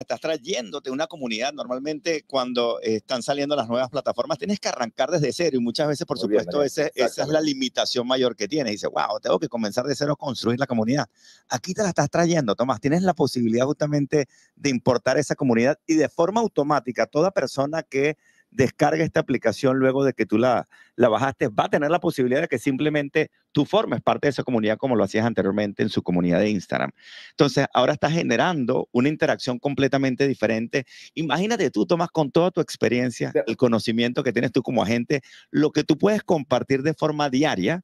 estás trayéndote una comunidad. Normalmente cuando están saliendo las nuevas plataformas tienes que arrancar desde cero y muchas veces, por supuesto, esa es la limitación mayor que tienes. Dices, wow, tengo que comenzar de cero a construir la comunidad. Aquí te la estás trayendo, Tomás. Tienes la posibilidad justamente de importar esa comunidad y de forma automática toda persona que descarga esta aplicación luego de que tú la, la bajaste, va a tener la posibilidad de que simplemente tú formes parte de esa comunidad como lo hacías anteriormente en su comunidad de Instagram. Entonces, ahora está generando una interacción completamente diferente. Imagínate tú, Tomás, con toda tu experiencia, el conocimiento que tienes tú como agente, lo que tú puedes compartir de forma diaria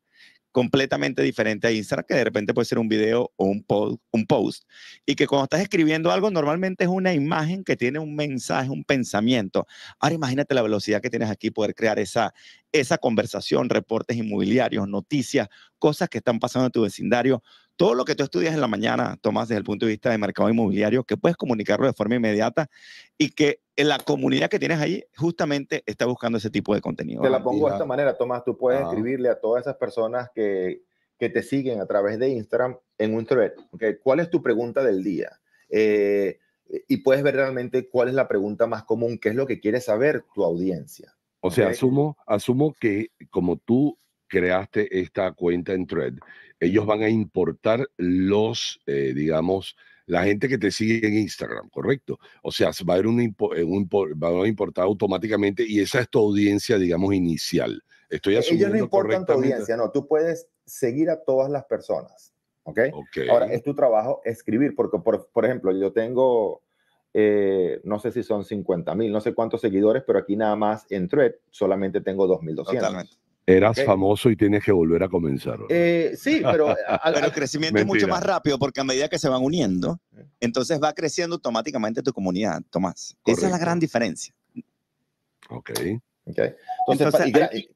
completamente diferente a Instagram, que de repente puede ser un video o un, post, un post. Y que cuando estás escribiendo algo, normalmente es una imagen que tiene un mensaje, un pensamiento. Ahora imagínate la velocidad que tienes aquí, poder crear esa, esa conversación, reportes inmobiliarios, noticias, cosas que están pasando en tu vecindario todo lo que tú estudias en la mañana, Tomás, desde el punto de vista de mercado inmobiliario, que puedes comunicarlo de forma inmediata y que la comunidad que tienes ahí justamente está buscando ese tipo de contenido. Te la pongo de esta manera, Tomás, tú puedes escribirle a todas esas personas que, te siguen a través de Instagram en un thread, okay, ¿cuál es tu pregunta del día? Eh, y puedes ver realmente cuál es la pregunta más común, qué es lo que quiere saber tu audiencia. O sea, asumo que como tú creaste esta cuenta en Thread, ellos van a importar los, eh, digamos, la gente que te sigue en Instagram, ¿correcto? O sea, va a haber un, eh, va a importar automáticamente y esa es tu audiencia, digamos, inicial. Estoy asumiendo Ellos no importan tu audiencia, no. Tú puedes seguir a todas las personas, ¿ok? Ahora, es tu trabajo escribir, porque, por, ejemplo, yo tengo, eh, no sé si son 50 mil, no sé cuántos seguidores, pero aquí nada más en Thread solamente tengo 2.200. Totalmente. Eras famoso y tienes que volver a comenzar. Eh, sí, pero... el eh, crecimiento es mucho más rápido porque a medida que se van uniendo, eh. entonces va creciendo automáticamente tu comunidad, Tomás. Esa es la gran diferencia. Ok. okay. Entonces, entonces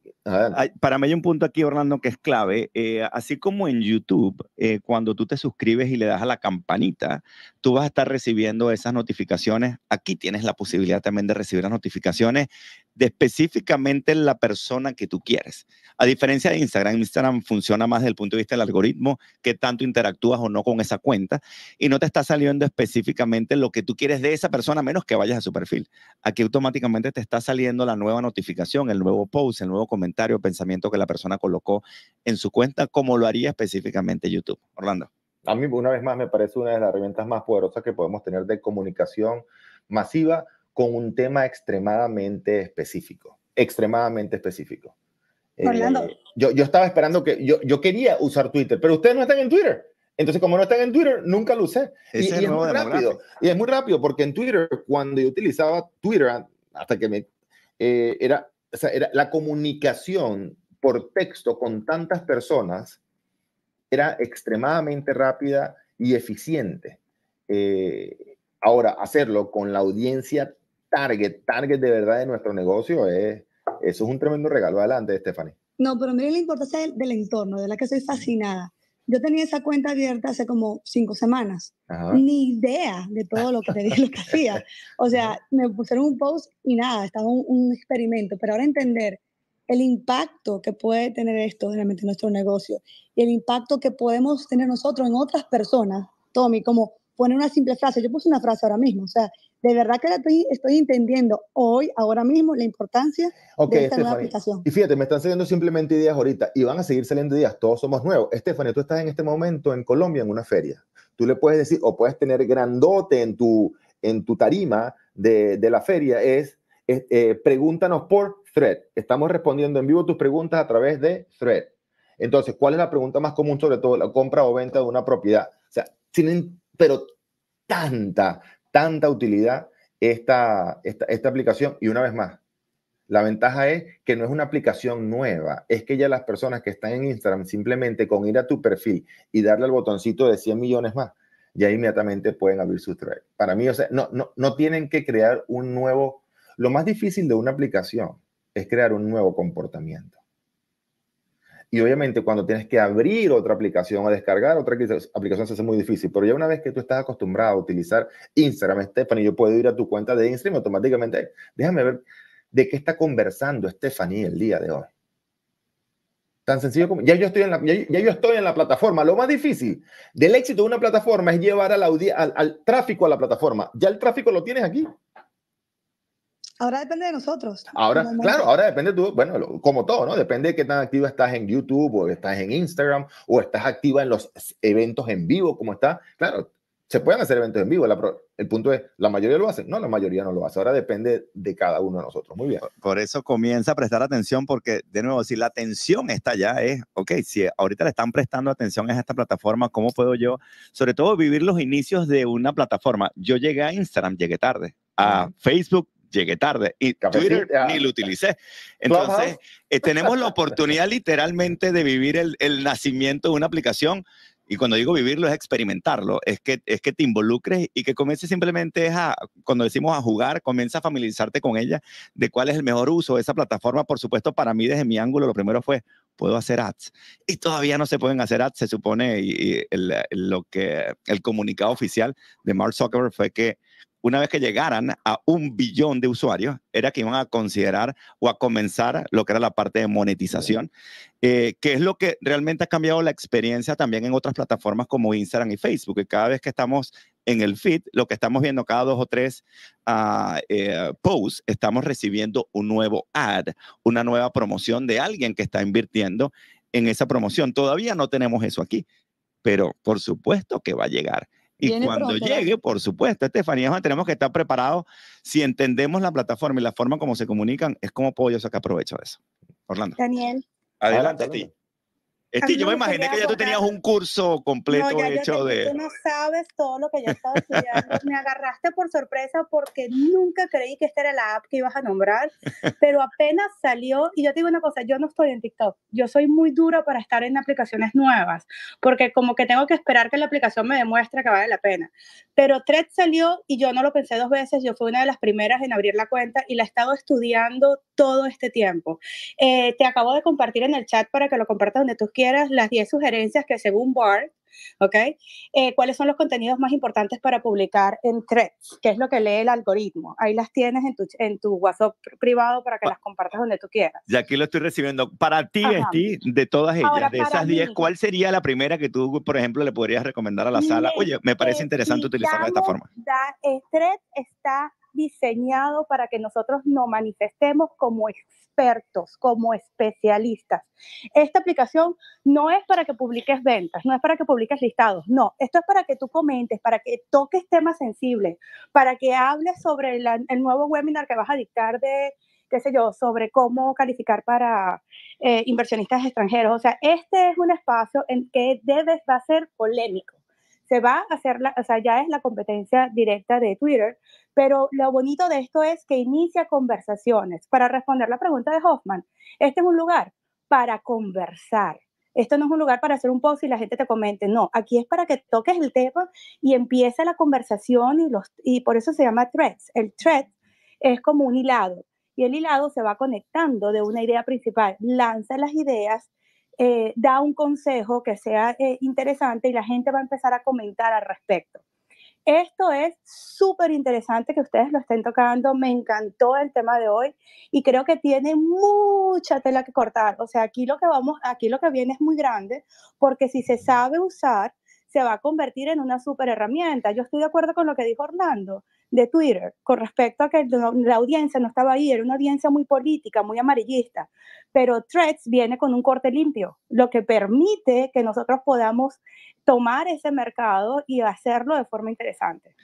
para mí hay un punto aquí, Orlando, que es clave. Eh, así como en YouTube, eh, cuando tú te suscribes y le das a la campanita, tú vas a estar recibiendo esas notificaciones. Aquí tienes la posibilidad también de recibir las notificaciones de específicamente la persona que tú quieres. A diferencia de Instagram, Instagram funciona más desde el punto de vista del algoritmo, que tanto interactúas o no con esa cuenta, y no te está saliendo específicamente lo que tú quieres de esa persona, menos que vayas a su perfil. Aquí automáticamente te está saliendo la nueva notificación, el nuevo post, el nuevo comentario, pensamiento que la persona colocó en su cuenta, como lo haría específicamente YouTube. Orlando. A mí, una vez más, me parece una de las herramientas más poderosas que podemos tener de comunicación masiva con un tema extremadamente específico, extremadamente específico. Eh, yo, estaba esperando que. Yo, quería usar Twitter, pero ustedes no están en Twitter. Entonces, como no están en Twitter, nunca lo usé. Y, es muy rápido. Y es muy rápido, porque en Twitter, cuando yo utilizaba Twitter, hasta que me. Eh, era, la comunicación por texto con tantas personas era extremadamente rápida y eficiente. Eh, ahora, hacerlo con la audiencia target, target de verdad de nuestro negocio es, eso es un tremendo regalo. Adelante, Stephanie. No, pero miren la importancia del, entorno, de la que soy fascinada. Yo tenía esa cuenta abierta hace como cinco semanas. Ni idea de todo lo que te dije, lo que hacía. O sea, me pusieron un post y nada, estaba un, un experimento. Pero ahora entender el impacto que puede tener esto realmente en nuestro negocio y el impacto que podemos tener nosotros en otras personas, Tommy, como poner una simple frase. Yo puse una frase ahora mismo, o sea, de verdad que estoy, entendiendo hoy, ahora mismo, la importancia de esta aplicación. Y fíjate, me están saliendo simplemente ideas ahorita y van a seguir saliendo ideas, todos somos nuevos. Estefania, tú estás en este momento en Colombia en una feria. Tú le puedes decir, o puedes tener grandote en tu, en tu tarima de, de la feria, es, eh, pregúntanos por thread. Estamos respondiendo en vivo tus preguntas a través de thread. Entonces, ¿cuál es la pregunta más común sobre todo la compra o venta de una propiedad? O sea, tienen pero tanta, tanta utilidad esta, esta, aplicación. Y una vez más, la ventaja es que no es una aplicación nueva, es que ya las personas que están en Instagram simplemente con ir a tu perfil y darle al botoncito de 100 millones más, ya inmediatamente pueden abrir sus trades. Para mí, o sea, no, no tienen que crear un nuevo... Lo más difícil de una aplicación es crear un nuevo comportamiento. Y obviamente cuando tienes que abrir otra aplicación o descargar otra aplicación se hace muy difícil, pero ya una vez que tú estás acostumbrado a utilizar Instagram, Stephanie, yo puedo ir a tu cuenta de Instagram automáticamente, déjame ver de qué está conversando Stephanie el día de hoy. Tan sencillo como, ya yo estoy en la, ya, yo estoy en la plataforma, lo más difícil del éxito de una plataforma es llevar al tráfico a la plataforma, ya el tráfico lo tienes aquí. Ahora depende de nosotros. Ahora, claro, ahora depende tú, bueno, como todo, ¿no? Depende de qué tan activa estás en YouTube o estás en Instagram o estás activa en los eventos en vivo, como está. Claro, se pueden hacer eventos en vivo. el punto es, ¿la mayoría lo hace? No, la mayoría no lo hace. Ahora depende de cada uno de nosotros. Muy bien. Por eso comienza a prestar atención porque, de nuevo, si la atención está allá, es, ok, si ahorita le están prestando atención a esta plataforma, ¿cómo puedo yo, sobre todo, vivir los inicios de una plataforma? Yo llegué a Instagram, llegué tarde. A Facebook llegué tarde. Y Twitter ni lo utilicé. Entonces, eh, tenemos la oportunidad literalmente de vivir el, nacimiento de una aplicación. Y cuando digo vivirlo es experimentarlo, es que, es que te involucres y que comiences simplemente a, cuando decimos a jugar, comienza a familiarizarte con ella de cuál es el mejor uso de esa plataforma. Por supuesto, para mí desde mi ángulo, lo primero fue, puedo hacer ads. Y todavía no se pueden hacer ads, se supone, y, el, lo que el comunicado oficial de Mark Zuckerberg fue que una vez que llegaran a un billón de usuarios, era que iban a considerar o a comenzar lo que era la parte de monetización, eh, que es lo que realmente ha cambiado la experiencia también en otras plataformas como Instagram y Facebook, que cada vez que estamos en el feed, lo que estamos viendo cada dos o tres ah, eh, posts, estamos recibiendo un nuevo ad, una nueva promoción de alguien que está invirtiendo en esa promoción. Todavía no tenemos eso aquí, pero por supuesto que va a llegar. Y cuando llegue, por supuesto, Estefanía, tenemos que estar preparados. Si entendemos la plataforma y la forma como se comunican, es como puedo yo sacar provecho de eso. Orlando. Daniel. Adelante. a ti que yo me imaginé que ya tú tenías un curso completo no, ya, ya hecho de... Tú no sabes todo lo que yo estaba estudiando. me agarraste por sorpresa porque nunca creí que esta era la app que ibas a nombrar, pero apenas salió, y yo te digo una cosa, yo no estoy en TikTok, yo soy muy dura para estar en aplicaciones nuevas, porque como que tengo que esperar que la aplicación me demuestre que vale la pena. Pero Thread salió y yo no lo pensé dos veces, yo fui una de las primeras en abrir la cuenta y la he estado estudiando todo este tiempo. Eh, te acabo de compartir en el chat para que lo compartas donde tú quieras las 10 sugerencias que según Bart, ¿ok? Eh, ¿Cuáles son los contenidos más importantes para publicar en Threads? ¿Qué es lo que lee el algoritmo? Ahí las tienes en tu, en tu WhatsApp privado para que las compartas donde tú quieras. Y aquí lo estoy recibiendo. Para ti, Esti, de todas ellas, de esas 10, ¿cuál sería la primera que tú, por ejemplo, le podrías recomendar a la sala? Oye, me parece eh, interesante utilizarla de esta forma. La eh, Threads está diseñado para que nosotros nos manifestemos como expertos, como especialistas. Esta aplicación no es para que publiques ventas, no es para que publiques listados, no, esto es para que tú comentes, para que toques temas sensibles, para que hables sobre el nuevo webinar que vas a dictar de qué sé yo, sobre cómo calificar para eh, inversionistas extranjeros. O sea, este es un espacio en que debes, va a ser polémico se va a hacer, la, o sea, ya es la competencia directa de Twitter, pero lo bonito de esto es que inicia conversaciones. Para responder la pregunta de Hoffman, este es un lugar para conversar. Esto no es un lugar para hacer un post y la gente te comente, no, aquí es para que toques el tema y empieza la conversación y, los, y por eso se llama threads. El thread es como un hilado y el hilado se va conectando de una idea principal. Lanza las ideas eh, da un consejo que sea eh, interesante y la gente va a empezar a comentar al respecto. Esto es súper interesante que ustedes lo estén tocando. Me encantó el tema de hoy y creo que tiene mucha tela que cortar. O sea, aquí lo que vamos, aquí lo que viene es muy grande porque si se sabe usar, se va a convertir en una super herramienta. Yo estoy de acuerdo con lo que dijo Orlando de Twitter con respecto a que la audiencia no estaba ahí, era una audiencia muy política, muy amarillista, pero Threads viene con un corte limpio, lo que permite que nosotros podamos tomar ese mercado y hacerlo de forma interesante.